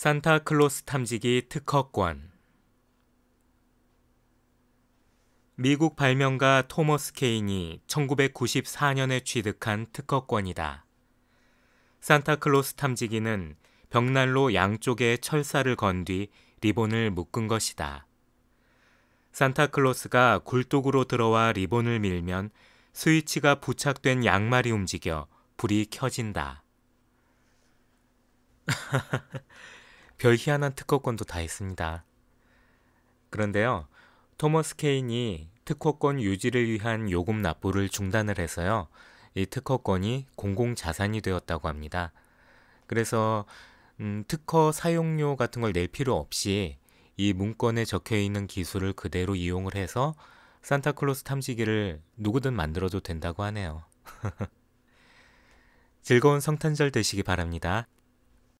산타클로스 탐지기 특허권 미국 발명가 토머스 케인이 1994년에 취득한 특허권이다. 산타클로스 탐지기는 벽난로 양쪽에 철사를 건 뒤 리본을 묶은 것이다. 산타클로스가 굴뚝으로 들어와 리본을 밀면 스위치가 부착된 양말이 움직여 불이 켜진다. 별 희한한 특허권도 다 있습니다. 그런데요, 토머스 케인이 특허권 유지를 위한 요금 납부를 중단을 해서요, 이 특허권이 공공자산이 되었다고 합니다. 그래서 음, 특허 사용료 같은 걸 낼 필요 없이 이 문건에 적혀 있는 기술을 그대로 이용을 해서 산타클로스 탐지기를 누구든 만들어도 된다고 하네요. 즐거운 성탄절 되시기 바랍니다.